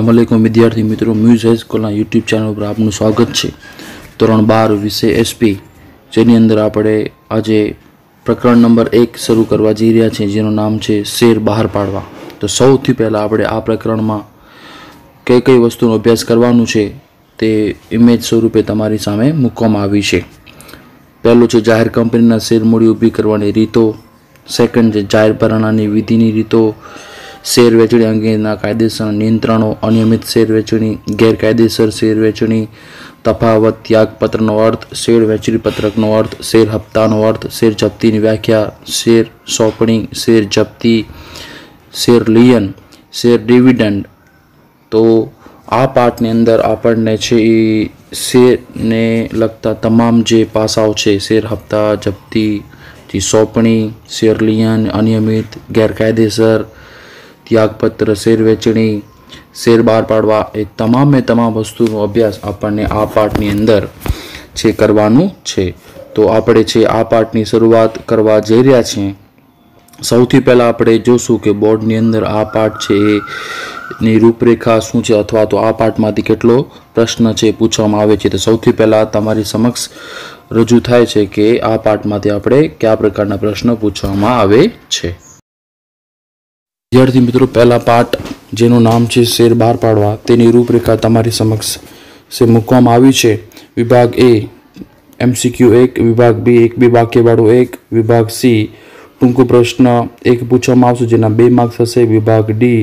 અસલામલેકુમ વિદ્યાર્થી મિત્રો muse હાઈસ્કૂલના YouTube channel પર આપનું સ્વાગત છે ધોરણ બાર વિષય એસપી જેની અંદર આપણે આજે પ્રકરણ નંબર એક શરૂ કરવા જઈ રહ્યા છીએ જેનું નામ છે શેર બહાર પાડવા તો સૌથી પહેલાં આપણે આ પ્રકરણમાં કઈ કઈ વસ્તુનો અભ્યાસ કરવાનું છે તે ઇમેજ સ્વરૂપે તમારી સામે મૂકવામાં આવી છે પહેલું છે જાહેર કંપનીના શેર મૂડી ઊભી કરવાની રીતો સેકન્ડ છે જાહેર ભરણાની વિધિની રીતો શેર વેચણી અંગેના કાયદેસર નિયંત્રણો અનિયમિત શેર વેચણી ગેરકાયદેસર શેર વેચણી તફાવત ત્યાગપત્રનો અર્થ શેર વેચણી પત્રકનો અર્થ શેર હપ્તાનો અર્થ શેર જપ્તીની વ્યાખ્યા શેર સોંપણી શેર જપ્તી શેર લિયન શેર ડિવિડન્ડ તો આ પાઠની અંદર આપણને છે એ શેરને લગતા તમામ જે પાસાઓ છે શેર હપ્તા જપ્તી સોંપણી શેર લિયન અનિયમિત ગેરકાયદેસર ત્યાગપત્ર શેર વેચણી શેર બહાર પાડવા એ તમામે તમામ વસ્તુનો અભ્યાસ આપણને આ પાઠની અંદર છે કરવાનું છે તો આપણે છે આ પાઠની શરૂઆત કરવા જઈ રહ્યા છીએ સૌથી પહેલાં આપણે જોશું કે બોર્ડની અંદર આ પાઠ છે એની રૂપરેખા શું છે અથવા તો આ પાઠમાંથી કેટલો પ્રશ્ન છે પૂછવામાં આવે છે તો સૌથી પહેલાં તમારી સમક્ષ રજૂ થાય છે કે આ પાઠમાંથી આપણે કયા પ્રકારના પ્રશ્ન પૂછવામાં આવે છે વિદ્યાર્થી મિત્રો પહેલા પાઠ જેનું નામ છે શેર બહાર પાડવા તેની રૂપરેખા તમારી સમક્ષ સે મૂકવામાં આવી છે વિભાગ એ એમસીક્યુ એક વિભાગ બી એક બે વાક્યવાળું એક વિભાગ સી ટૂંકો પ્રશ્ન એક પૂછવામાં આવશે જેના બે માર્ક્સ હશે વિભાગ ડી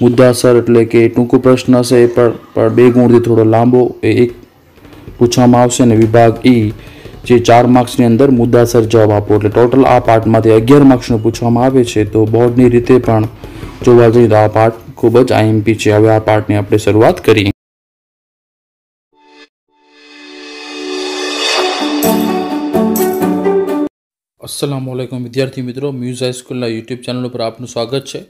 મુદ્દાસર એટલે કે ટૂંકો પ્રશ્ન હશે એ પણ બે ગુણથી થોડો લાંબો એ એક પૂછવામાં આવશે અને વિભાગ ઈ જે ચાર માર્ક્સની અંદર મુદ્દાસર જવાબ આપો એટલે ટોટલ આ પાર્ટમાંથી અગિયાર માર્ક્સનું પૂછવામાં આવે છે તો બોર્ડની રીતે પણ જોવા જઈએ તો આ પાર્ટ ખૂબ જ આઈએમપી છે હવે આ પાર્ટની આપણે શરૂઆત કરીએ અસલામ વાલેકુમ વિદ્યાર્થી મિત્રો મ્યુઝ હાઈસ્કૂલના યુટ્યુબ ચેનલ ઉપર આપનું સ્વાગત છે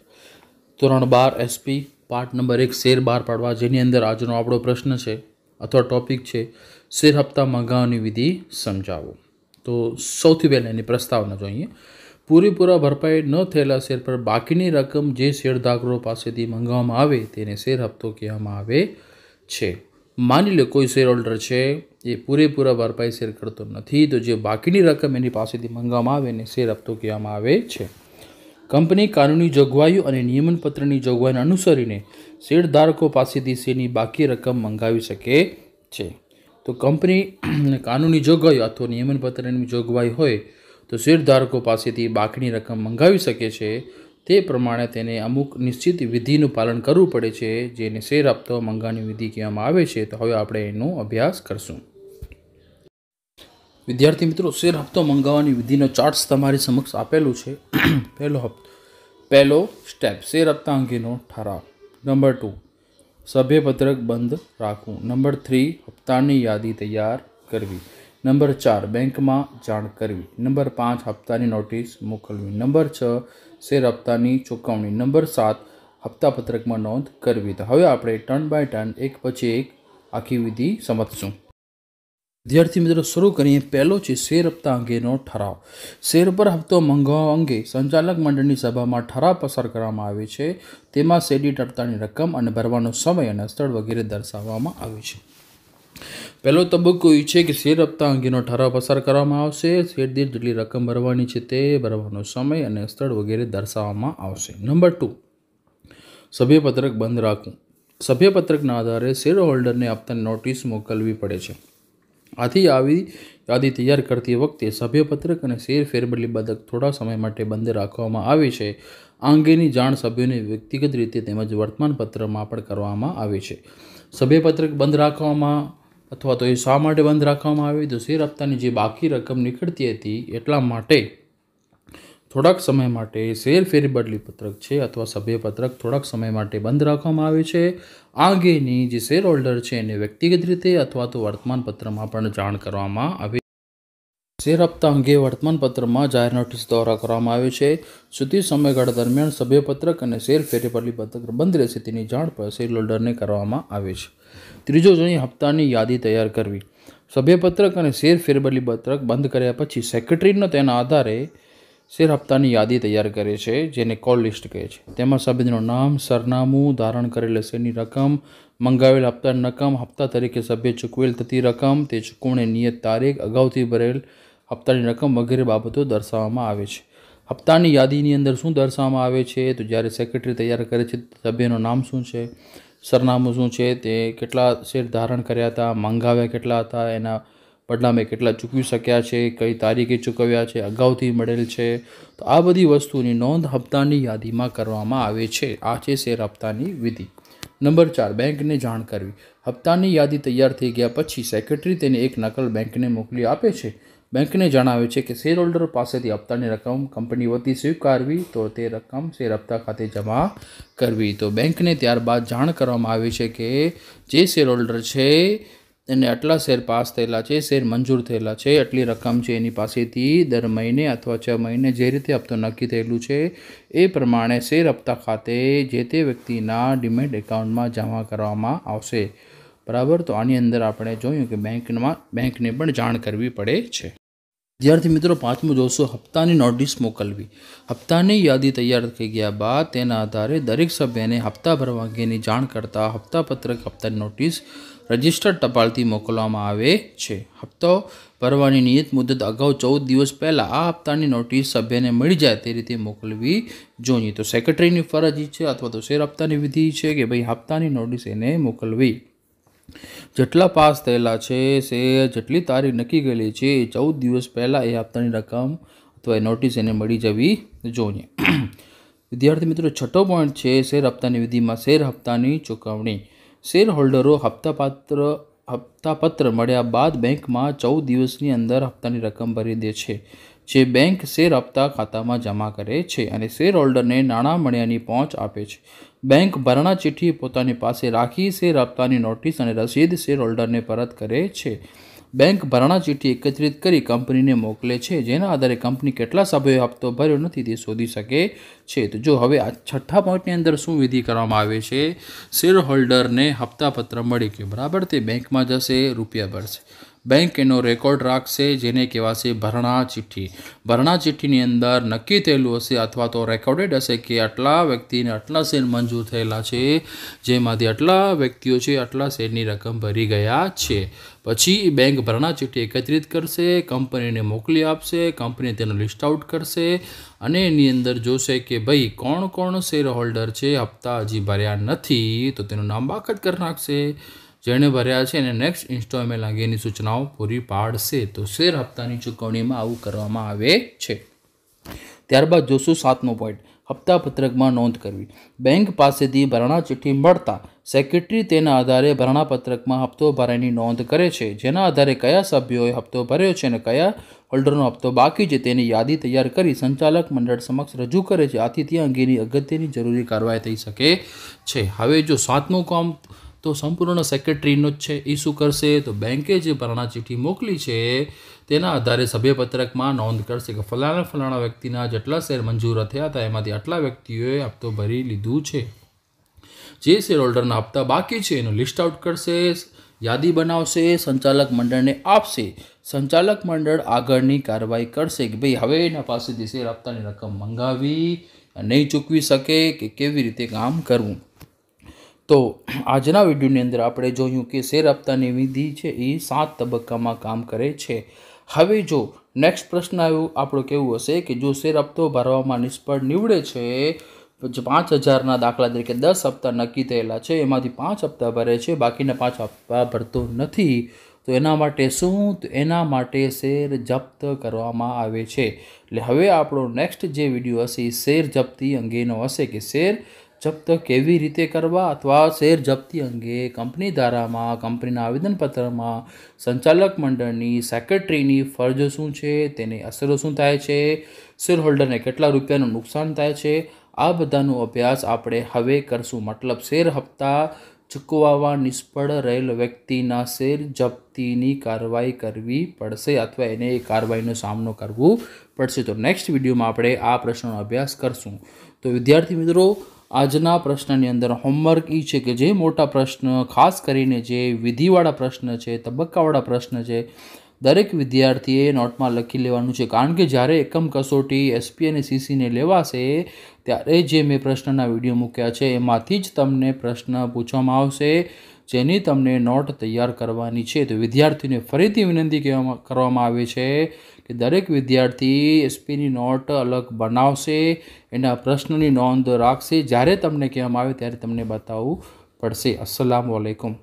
ધોરણ બાર એસપી પાર્ટ નંબર એક શેર બહાર પાડવા જેની અંદર આજનો આપણો પ્રશ્ન છે અથવા ટોપિક છે શેર હપ્તા મંગાવવાની વિધિ સમજાવો તો સૌથી પહેલાં એની પ્રસ્તાવના જોઈએ પૂરેપૂરા ભરપાઈ ન થયેલા શેર પર બાકીની રકમ જે શેરધારકો પાસેથી મંગાવવામાં આવે તેને શેર હપ્તો કહેવામાં આવે છે માની લો કોઈ શેર હોલ્ડર છે એ પૂરેપૂરા ભરપાઈ શેર કરતો નથી તો જે બાકીની રકમ એની પાસેથી મંગાવવામાં આવે એને શેર હપ્તો કહેવામાં આવે છે કંપની કાનૂની જોગવાઈઓ અને નિયમનપત્રની જોગવાઈને અનુસરીને શેરધારકો પાસેથી શેરની બાકી રકમ મંગાવી શકે છે તો કંપની કાનૂની જોગવાઈ અથવા નિયમનપત્રની જોગવાઈ હોય તો શેરધારકો પાસેથી બાકીની રકમ મંગાવી શકે છે તે પ્રમાણે તેને અમુક નિશ્ચિત વિધિનું પાલન કરવું પડે છે જેને શેર આપતો મંગાની વિધિ કહેવામાં આવે છે તો હવે આપણે એનો અભ્યાસ કરશું વિદ્યાર્થી મિત્રો શેર હપ્તો મંગાવવાની વિધિનો ચાર્ટ્સ તમારી સમક્ષ આપેલું છે પહેલો હપ્તો પહેલો સ્ટેપ શેર હપ્તા અંગેનો ઠરાવ નંબર ટુ સભ્યપત્રક બંધ રાખવું નંબર થ્રી હપ્તાની યાદી તૈયાર કરવી નંબર ચાર બેંકમાં જાણ કરવી નંબર પાંચ હપ્તાની નોટિસ મોકલવી નંબર છ શેર હપ્તાની ચૂકવણી નંબર સાત હપ્તાપત્રકમાં નોંધ કરવી તો હવે આપણે ટર્ન બાય ટર્ન એક પછી એક આખી વિધિ સમજશું વિદ્યાર્થી મિત્રો શરૂ કરીએ પહેલો છે શેર હપ્તા અંગેનો ઠરાવ શેર પર હપ્તો મંગાવવા અંગે સંચાલક મંડળની સભામાં ઠરાવ પસાર કરવામાં આવે છે તેમાં શેરડી હપ્તાની રકમ અને ભરવાનો સમય અને સ્થળ વગેરે દર્શાવવામાં આવે છે પહેલો તબક્કો એ છે કે શેર હપ્તા અંગેનો ઠરાવ પસાર કરવામાં આવશે શેર દીઠ જેટલી રકમ ભરવાની છે તે ભરવાનો સમય અને સ્થળ વગેરે દર્શાવવામાં આવશે નંબર ટુ સભ્યપત્રક બંધ રાખવું સભ્યપત્રકના આધારે શેર હોલ્ડરને આપતા નોટિસ મોકલવી પડે છે આથી આવી યાદી તૈયાર કરતી વખતે સભ્યપત્રક અને શેર ફેરબદલી બાદક થોડા સમય માટે બંધ રાખવામાં આવી છે આ અંગેની જાણ સભ્યોને વ્યક્તિગત રીતે તેમજ વર્તમાનપત્રમાં પણ કરવામાં આવી છે સભ્યપત્રક બંધ રાખવામાં અથવા તો એ શા માટે બંધ રાખવામાં આવી તો શેર આપતાની જે બાકી રકમ નીકળતી હતી એટલા માટે થોડાક સમય માટે શેર શેરફેરી પત્રક છે અથવા સભ્યપત્રક થોડાક સમય માટે બંધ રાખવામાં આવે છે આ અંગેની જે શેર હોલ્ડર છે એને વ્યક્તિગત રીતે અથવા તો વર્તમાનપત્રમાં પણ જાણ કરવામાં આવે શેર હપ્તા અંગે વર્તમાનપત્રમાં જાહેર નોટિસ દ્વારા કરવામાં આવે છે સુધી સમયગાળા દરમિયાન સભ્યપત્રક અને શેરફેરી પત્રક બંધ રહેશે તેની જાણ પર શેર હોલ્ડરને કરવામાં આવે છે ત્રીજો જણી હપ્તાની યાદી તૈયાર કરવી સભ્યપત્રક અને શેર ફેરબદલી પત્રક બંધ કર્યા પછી સેક્રેટરીનો તેના આધારે શેર હપ્તાની યાદી તૈયાર કરે છે જેને કોલ લિસ્ટ કહે છે તેમાં સભ્યનું નામ સરનામું ધારણ કરેલ શેરની રકમ મંગાવેલ હપ્તાની રકમ હપ્તા તરીકે સભ્ય ચૂકવેલ થતી રકમ તે ચૂકવણી નિયત તારીખ અગાઉથી ભરેલ હપ્તાની રકમ વગેરે બાબતો દર્શાવવામાં આવે છે હપ્તાની યાદીની અંદર શું દર્શાવવામાં આવે છે તો જ્યારે સેક્રેટરી તૈયાર કરે છે સભ્યનું નામ શું છે સરનામું શું છે તે કેટલા શેર ધારણ કર્યા હતા મંગાવ્યા કેટલા હતા એના પરિણામે કેટલા ચૂકવી શક્યા છે કઈ તારીખે ચૂકવ્યા છે અગાઉથી મળેલ છે તો આ બધી વસ્તુની નોંધ હપ્તાની યાદીમાં કરવામાં આવે છે આ છે શેર હપ્તાની વિધિ નંબર ચાર બેંકને જાણ કરવી હપ્તાની યાદી તૈયાર થઈ ગયા પછી સેક્રેટરી તેને એક નકલ બેંકને મોકલી આપે છે બેંકને જણાવે છે કે શેર હોલ્ડર પાસેથી હપ્તાની રકમ કંપની વતી સ્વીકારવી તો તે રકમ શેર હપ્તા ખાતે જમા કરવી તો બેંકને ત્યારબાદ જાણ કરવામાં આવે છે કે જે શેર હોલ્ડર છે અને આટલા શેર પાસ થયેલા છે શેર મંજૂર થયેલા છે આટલી રકમ છે એની પાસેથી દર મહિને અથવા છ મહિને જે રીતે હપ્તો નક્કી થયેલું છે એ પ્રમાણે શેર હપ્તા ખાતે જે તે વ્યક્તિના ડિમેટ એકાઉન્ટમાં જમા કરવામાં આવશે બરાબર તો આની અંદર આપણે જોયું કે બેંકમાં બેંકને પણ જાણ કરવી પડે છે વિદ્યાર્થી મિત્રો પાંચમું જોશો હપ્તાની નોટિસ મોકલવી હપ્તાની યાદી તૈયાર થઈ ગયા બાદ તેના આધારે દરેક સભ્યને હપ્તા ભરવા અંગેની જાણ કરતાં હપ્તાપત્રક હપ્તાની નોટિસ રજિસ્ટર્ડ ટપાલથી મોકલવામાં આવે છે હપ્તો ભરવાની નિયત મુદત અગાઉ ચૌદ દિવસ પહેલાં આ હપ્તાની નોટિસ સભ્યને મળી જાય તે રીતે મોકલવી જોઈએ તો સેક્રેટરીની ફરજ છે અથવા તો શેર હપ્તાની વિધિ છે કે ભાઈ હપ્તાની નોટિસ એને મોકલવી જેટલા પાસ થયેલા છે શેર જેટલી તારીખ નક્કી ગયેલી છે એ ચૌદ દિવસ પહેલાં એ હપ્તાની રકમ અથવા એ નોટિસ એને મળી જવી જોઈએ વિદ્યાર્થી મિત્રો છઠ્ઠો પોઈન્ટ છે શેર હપ્તાની વિધિમાં શેર હપ્તાની ચૂકવણી શેરહોલ્ડરો હપ્તાપાત્ર હપ્તાપત્ર મળ્યા બાદ બેંકમાં ચૌદ દિવસની અંદર હપ્તાની રકમ ભરી દે છે જે બેંક શેર હપ્તા ખાતામાં જમા કરે છે અને શેરહોલ્ડરને નાણાં મળ્યાની પહોંચ આપે છે બેંક ભરણા ચિઠ્ઠી પોતાની પાસે રાખી શેર હપ્તાની નોટિસ અને રસીદ શેરહોલ્ડરને પરત કરે છે બેંક ભરણા ચીઠ્ઠી એકત્રિત કરી કંપનીને મોકલે છે જેના આધારે કંપની કેટલા સભ્યોએ હપ્તો ભર્યો નથી તે શોધી શકે છે તો જો હવે આ છઠ્ઠા પોઈન્ટની અંદર શું વિધિ કરવામાં આવે છે શેર હોલ્ડરને હપ્તાપત્ર મળી ગયું બરાબર તે બેંકમાં જશે રૂપિયા ભરશે બેંક એનો રેકોર્ડ રાખશે જેને કહેવાશે ભરણા ચિઠ્ઠી ભરણા ચિઠ્ઠીની અંદર નક્કી થયેલું હશે અથવા તો રેકોર્ડેડ હશે કે આટલા વ્યક્તિને આટલા શેર મંજૂર થયેલા છે જેમાંથી આટલા વ્યક્તિઓ છે આટલા શેરની રકમ ભરી ગયા છે પછી બેંક ભરણા ચિઠ્ઠી એકત્રિત કરશે કંપનીને મોકલી આપશે કંપની તેનો લિસ્ટ આઉટ કરશે અને એની અંદર જોશે કે ભાઈ કોણ કોણ શેર હોલ્ડર છે હપ્તા હજી ભર્યા નથી તો તેનું નામ બાકાત કરી નાખશે જેણે ભર્યા છે અને નેક્સ્ટ ઇન્સ્ટોલમેન્ટ અંગેની સૂચનાઓ પૂરી પાડશે તો શેર હપ્તાની ચૂકવણીમાં આવું કરવામાં આવે છે ત્યારબાદ જોશું સાતમો પોઈન્ટ હપ્તાપત્રકમાં નોંધ કરવી બેંક પાસેથી ભરણા ચિઠ્ઠી મળતા સેક્રેટરી તેના આધારે ભરણાપત્રકમાં હપ્તો ભરાયની નોંધ કરે છે જેના આધારે કયા સભ્યોએ હપ્તો ભર્યો છે અને કયા હોલ્ડરનો હપ્તો બાકી છે તેની યાદી તૈયાર કરી સંચાલક મંડળ સમક્ષ રજૂ કરે છે આથી તે અંગેની અગત્યની જરૂરી કાર્યવાહી થઈ શકે છે હવે જો સાતમું કામ તો સંપૂર્ણ સેક્રેટરીનો જ છે એ શું કરશે તો બેંકે જે ભરણા ચિઠ્ઠી મોકલી છે તેના આધારે સભ્યપત્રકમાં નોંધ કરશે કે ફલાણા ફલાણા વ્યક્તિના જેટલા શેર મંજૂર થયા હતા એમાંથી આટલા વ્યક્તિઓએ હપ્તો ભરી લીધું છે જે શેર હોલ્ડરના હપ્તા બાકી છે એનું લિસ્ટ આઉટ કરશે યાદી બનાવશે સંચાલક મંડળને આપશે સંચાલક મંડળ આગળની કાર્યવાહી કરશે કે ભાઈ હવે એના પાસેથી શેર હપ્તાની રકમ મંગાવી નહીં ચૂકવી શકે કે કેવી રીતે કામ કરવું તો આજના વિડીયોની અંદર આપણે જોયું કે શેર આપતાની વિધિ છે એ સાત તબક્કામાં કામ કરે છે હવે જો નેક્સ્ટ પ્રશ્ન આવ્યો આપણો કેવું હશે કે જો શેર હપ્તો ભરવામાં નિષ્ફળ નીવડે છે પાંચ હજારના દાખલા તરીકે દસ હપ્તા નક્કી થયેલા છે એમાંથી પાંચ હપ્તા ભરે છે બાકીના પાંચ હપ્તા ભરતો નથી તો એના માટે શું તો એના માટે શેર જપ્ત કરવામાં આવે છે એટલે હવે આપણો નેક્સ્ટ જે વિડીયો હશે એ શેર જપ્તી અંગેનો હશે કે શેર જપ્ત કેવી રીતે કરવા અથવા શેર જપ્તી અંગે કંપની ધારામાં કંપનીના આવેદનપત્રમાં સંચાલક મંડળની સેક્રેટરીની ફરજો શું છે તેની અસરો શું થાય છે શેર હોલ્ડરને કેટલા રૂપિયાનું નુકસાન થાય છે આ બધાનો અભ્યાસ આપણે હવે કરશું મતલબ શેર હપ્તા ચૂકવવા નિષ્ફળ રહેલ વ્યક્તિના શેર જપ્તીની કાર્યવાહી કરવી પડશે અથવા એને એ કાર્યવાહીનો સામનો કરવો પડશે તો નેક્સ્ટ વિડીયોમાં આપણે આ પ્રશ્નનો અભ્યાસ કરશું તો વિદ્યાર્થી મિત્રો આજના પ્રશ્નની અંદર હોમવર્ક એ છે કે જે મોટા પ્રશ્ન ખાસ કરીને જે વિધિવાળા પ્રશ્ન છે તબક્કાવાળા પ્રશ્ન છે દરેક વિદ્યાર્થીએ નોટમાં લખી લેવાનું છે કારણ કે જ્યારે એકમ કસોટી એસપી અને સીસીને લેવાશે ત્યારે જે મેં પ્રશ્નના વિડીયો મૂક્યા છે એમાંથી જ તમને પ્રશ્ન પૂછવામાં આવશે જેની તમને નોટ તૈયાર કરવાની છે તો વિદ્યાર્થીને ફરીથી વિનંતી કહેવામાં કરવામાં આવે છે કે દરેક વિદ્યાર્થી એસપીની નોટ અલગ બનાવશે એના પ્રશ્નની નોંધ રાખશે જ્યારે તમને કહેવામાં આવે ત્યારે તમને બતાવવું પડશે અસલામ વાલેકુમ